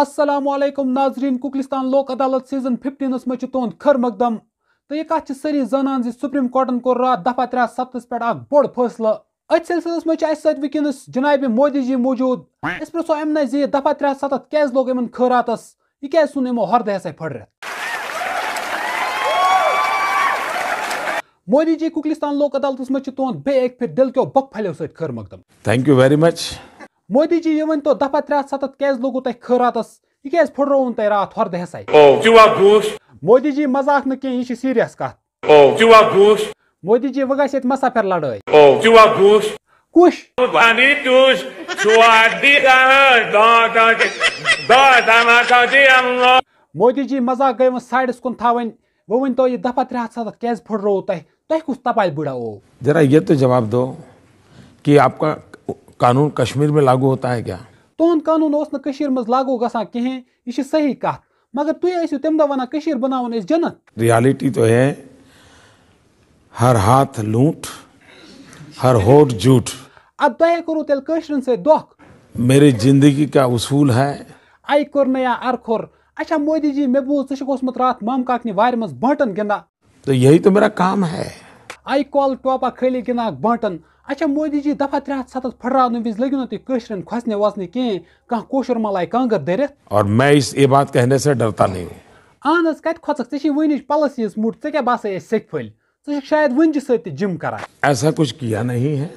असलम नाजरीन कुकलिस्तान लोक अदालत सीजन फिफ्टीन मे तुंद खर मकदम तो यह कथ सरी जानान सुप्रीम कोर्टन कोर रात दफा त्रे सत्तस पे बोड़ फैसलह अथ सिलसिलस मज वस जनाब मोदी जी मौजूद अस पो अम नज दफा त्रे सतत क्या लोग इन खरात यह क्या सुन इमो हरदे हसा फटर मोदी जी कुकलिस्तान लोक अदालत मे तुंद बे एक फिर दिल क्यों बक फलो सर मकदम thank you very much Modi ji ये तो दफा त्रे सतत क्या लोगो तुम खरातस यह क्या फुटरोन तुम रात हर दहस मोदी जी मजाक न कह यह सीरियस कत मोदी जी वह गत मसा लड़ाई मोदी जी मजाक गई साइडस कुन थवन वो वन तो यह दफा त्रे सतत क्या फुटरो तुम तुम कस तपाल बुड़ा ओ जरा ये तो जवाब दो कि आपका कानून कश्मीर में लागू होता है क्या तुहद कानून उस मज लागू गसा कहें यह सही कत मगर तुम ऐसी तम दह वन बना जनत रियलिटी तो है हर हाथ लूट हर होठ झूठ अब तय करो तेल कशरन से दोख मेरे जिंदगी का उसूल है आई कोर नया अरखोर अच्छा मोदी जी मैं बोल उसमत रात माम काकनी वार मज बांटन गिंदा तो यही तो मेरा काम है आई कॉल टोपा खली गिना बांटन اچھا مودی جی دفعہ ترٛےٚ ہَتھ سَتَتھ پھٹراونہٕ وِزِ لٔگِو نہٕ تُہۍ کٲشرٮ۪ن کھۄژنہِ وۄژنہِ کِہیٖنۍ کانٛہہ کٲشُر ما لایہِ کانٛگٕر دٔرِتھ اور میں اس یہ بات कहने से डरता नहीं اہن حظ کَتہِ کھۄژَکھ ژےٚ چھِ وٕنِچ پَلَس ییٖژ موٚٹ ژےٚ کیٛاہ باسے اَسہِ سیٚکہِ پھٔلۍ ژٕ چھَکھ شاید وٕنجہِ سۭتۍ تہِ جِم کَران ऐसा कुछ किया नहीं है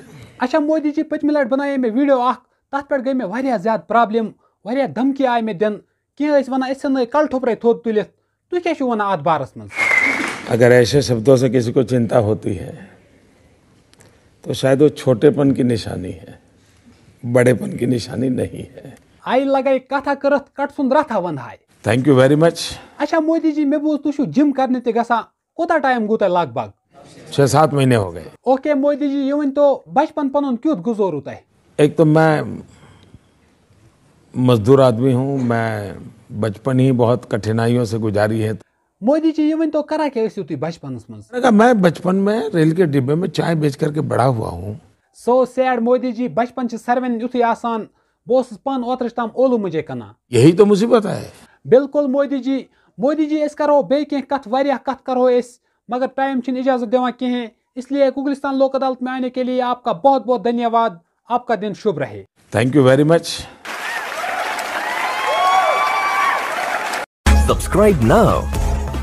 اچھا مودی جی پٔتمہِ لَٹہِ بَنایے مےٚ ویٖڈیو اَکھ تَتھ پٮ۪ٹھ گٔے مےٚ واریاہ زیادٕ پرٛابلِم واریاہ دھمکی آے مےٚ دِنہٕ کینٛہہ ٲسۍ وَنان أسۍ ژھٕنوے کَلہٕ ٹھوٚپرَے تھوٚد تُلِتھ تُہۍ کیٛاہ چھِو وَنان اَتھ بارَس منٛز अगर ऐसे शब्दों से किसी को चिंता होती है तो शायद वो छोटेपन की निशानी है बड़ेपन की निशानी नहीं है आई लगाई कथा करत कट सुन रथा वंधाय थैंक यू वेरी मच अच्छा मोदी जी मैं बोल तुझ जिम करने ते गसा कोता टाइम गुता लाग बाग छह सात महीने हो गए ओके मोदी जी ये तो बचपन पन क्यूत गुजोरू तय एक तो मैं मजदूर आदमी हूँ मैं बचपन ही बहुत कठिनाइयों से गुजारी है मोदी जी ये तो करा के क्या इस बचपन में मैं बचपन में रेल के डिब्बे में चाय बेच करके बड़ा हुआ हूँ सो सैड मोदी जी बचपन से सर्वे युथ आसान बहुत पान ओतर तम ओलू मुझे कना यही तो मुसीबत है बिल्कुल मोदी जी मोदी जी अस करो बे कह कथ वारिया कथ करो इस मगर टाइम छिन इजाजत देवा कहें इसलिए गुगलिस्तान लोक अदालत में आने के लिए आपका बहुत बहुत धन्यवाद आपका दिन शुभ रहे thank you very much subscribe now